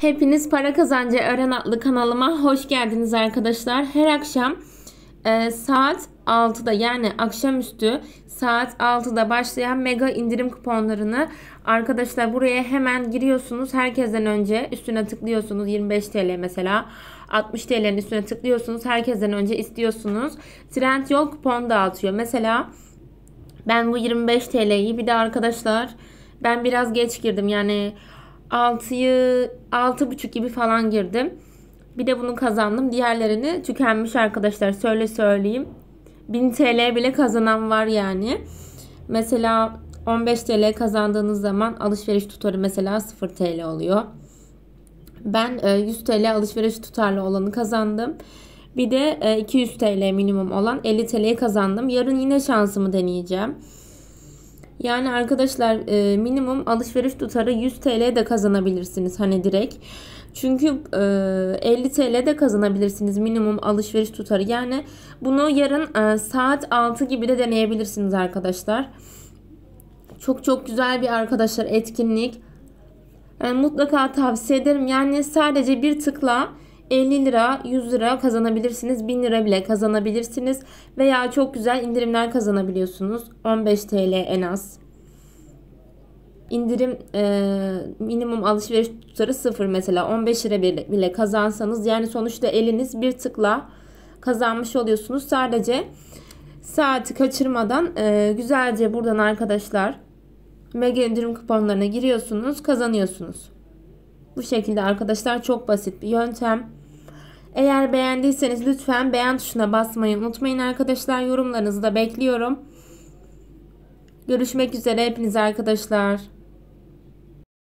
Hepiniz Para Kazancı Eren adlı kanalıma hoş geldiniz arkadaşlar. Her akşam e, saat 6'da yani akşamüstü saat 6'da başlayan mega indirim kuponlarını arkadaşlar buraya hemen giriyorsunuz. Herkesten önce üstüne tıklıyorsunuz 25 TL mesela. 60 TL'nin üstüne tıklıyorsunuz. Herkesten önce istiyorsunuz. Trend yol kupon dağıtıyor. Mesela ben bu 25 TL'yi bir de arkadaşlar ben biraz geç girdim. Yani 6'yı 6.5 gibi falan girdim. Bir de bunu kazandım. Diğerlerini tükenmiş arkadaşlar. Söyle söyleyeyim. 1000 TL bile kazanan var yani. Mesela 15 TL kazandığınız zaman alışveriş tutarı mesela 0 TL oluyor. Ben 100 e, TL alışveriş tutarlı olanı kazandım. Bir de 200 e, TL minimum olan 50 TL kazandım. Yarın yine şansımı deneyeceğim. Yani arkadaşlar e, minimum alışveriş tutarı 100 TL de kazanabilirsiniz hani direkt. Çünkü e, 50 TL de kazanabilirsiniz minimum alışveriş tutarı. Yani bunu yarın e, saat 6 gibi de deneyebilirsiniz arkadaşlar. Çok çok güzel bir arkadaşlar etkinlik. Yani mutlaka tavsiye ederim. Yani sadece bir tıkla 50 lira, 100 lira kazanabilirsiniz. 1000 lira bile kazanabilirsiniz. Veya çok güzel indirimler kazanabiliyorsunuz. 15 TL en az. İndirim e, minimum alışveriş tutarı 0 mesela 15 lira bile, bile kazansanız yani sonuçta eliniz bir tıkla kazanmış oluyorsunuz. Sadece saati kaçırmadan e, güzelce buradan arkadaşlar mega indirim kuponlarına giriyorsunuz kazanıyorsunuz. Bu şekilde arkadaşlar çok basit bir yöntem. Eğer beğendiyseniz lütfen beğen tuşuna basmayı unutmayın arkadaşlar. Yorumlarınızı da bekliyorum. Görüşmek üzere hepiniz arkadaşlar.